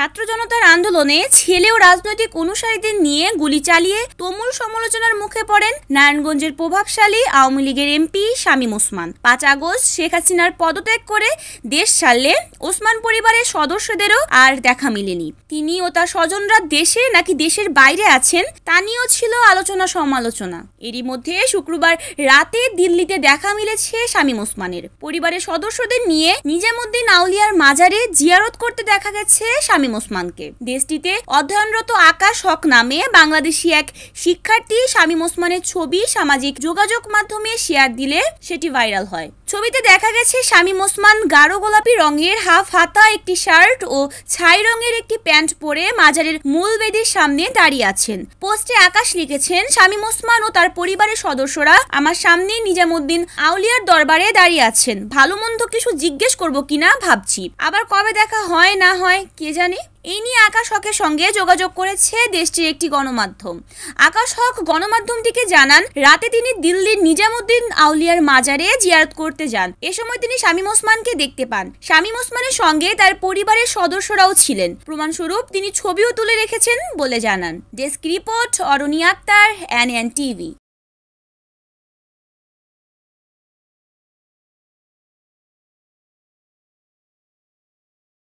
ছাত্র জনতার আন্দোলনে ছেলে ও রাজনৈতিক অনুসারীদের নিয়ে গুলি চালিয়ে তুমুল সমালোচনার মুখে পড়েন নারায়ণগঞ্জের প্রভাবশালী আওয়ামী লীগের এমপি শামীম ওসমান পাঁচ আগস্ট শেখ হাসিনার পদত্যাগ করে দেশ ছাড়লে ওসমান পরিবারের সদস্যদেরও আর দেখা মিলেনি তিনি ও তার স্বজনরা দেশে নাকি দেশের বাইরে আছেন তা নিয়েও ছিল আলোচনা সমালোচনা এরই মধ্যে শুক্রবার রাতে দিল্লিতে দেখা মিলেছে শামীম ওসমানের পরিবারের সদস্যদের নিয়ে নিজামুদ্দিন আউলিয়ার মাজারে জিয়ারত করতে দেখা গেছে শামীম সাইম ওসমানকে দেশটিতে অধ্যয়নরত আকাশ হক নামে বাংলাদেশি এক শিক্ষার্থী শামীম ওসমানের ছবি সামাজিক যোগাযোগ মাধ্যমে শেয়ার দিলে সেটি ভাইরাল হয় ছবিতে দেখা গেছে স্বামী ওসমান গাঢ় গোলাপি রঙের হাফ হাতা একটি শার্ট ও ছাই রঙের একটি প্যান্ট পরে মাজারের মূল বেদির সামনে দাঁড়িয়ে আছেন পোস্টে আকাশ লিখেছেন স্বামী ওসমান ও তার পরিবারের সদস্যরা আমার সামনে নিজামুদ্দিন আউলিয়ার দরবারে দাঁড়িয়ে আছেন ভালো মন্দ কিছু জিজ্ঞেস করব কিনা ভাবছি আবার কবে দেখা হয় না হয় কে জানে এ নিয়ে আকাশ হকের সঙ্গে যোগাযোগ করেছে দেশটির একটি গণমাধ্যম আকাশ হক গণমাধ্যমটিকে জানান রাতে তিনি দিল্লির নিজামুদ্দিন আউলিয়ার মাজারে জিয়ারত করতে যান এ সময় তিনি শামীম ওসমানকে দেখতে পান শামীম ওসমানের সঙ্গে তার পরিবারের সদস্যরাও ছিলেন প্রমাণস্বরূপ তিনি ছবিও তুলে রেখেছেন বলে জানান desk report Aroni Akter N N TV